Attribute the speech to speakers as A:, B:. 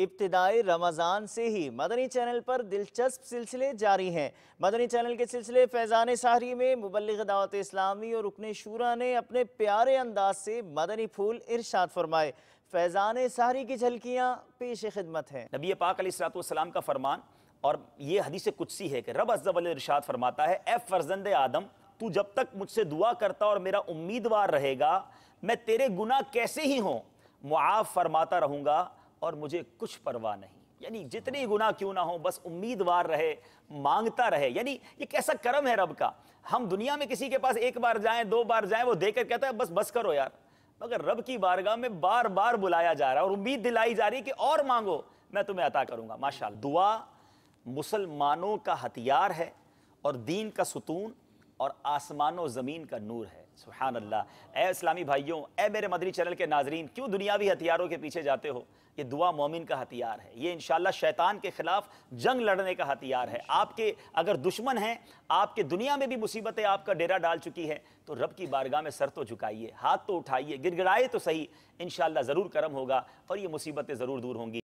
A: इब्तदाई रमज़ान से ही मदनी चैनल पर दिलचस्प सिलसिले जारी हैं मदनी चैनल के सिलसिले फैज़ान साहरी में मुबलिक दावत इस्लामी और रुकन शूरा ने अपने प्यारे अंदाज से मदनी फूल इरशाद फरमाए फैज़ान साहरी की झलकियाँ पेश खिदमत हैं
B: नबी पाक सलाम का फरमान और ये हदीस कुदसी है कि रब अज्जल इरशाद फरमाता है ए फर्जंद आदम तू जब तक मुझसे दुआ करता और मेरा उम्मीदवार रहेगा मैं तेरे गुना कैसे ही हों मुआफ़ फरमाता रहूँगा और मुझे कुछ परवाह नहीं यानी जितने गुना क्यों ना हो बस उम्मीदवार रहे मांगता रहे यानी ये कैसा कर्म है रब का हम दुनिया में किसी के पास एक बार जाएं दो बार जाएं वो देखकर कहता है बस बस करो यार मगर रब की बारगाह में बार बार बुलाया जा रहा है और उम्मीद दिलाई जा रही है कि और मांगो मैं तुम्हें अता करूंगा माशा दुआ मुसलमानों का हथियार है और दीन का सुतून और आसमान ज़मीन का नूर है सुहान अल्लाह ए इस्लामी भाइयों ए मेरे मदरी चैनल के नाजरीन क्यों दुनियावी हथियारों के पीछे जाते हो ये दुआ मोमिन का हथियार है ये इन शैतान के खिलाफ जंग लड़ने का हथियार है आपके अगर दुश्मन हैं आपके दुनिया में भी मुसीबतें आपका डेरा डाल चुकी है तो रब की बारगाह में सर तो झुकाइए हाथ तो उठाइए गिड़गिड़ाए तो सही इन ज़रूर करम होगा और ये मुसीबतें ज़रूर दूर होंगी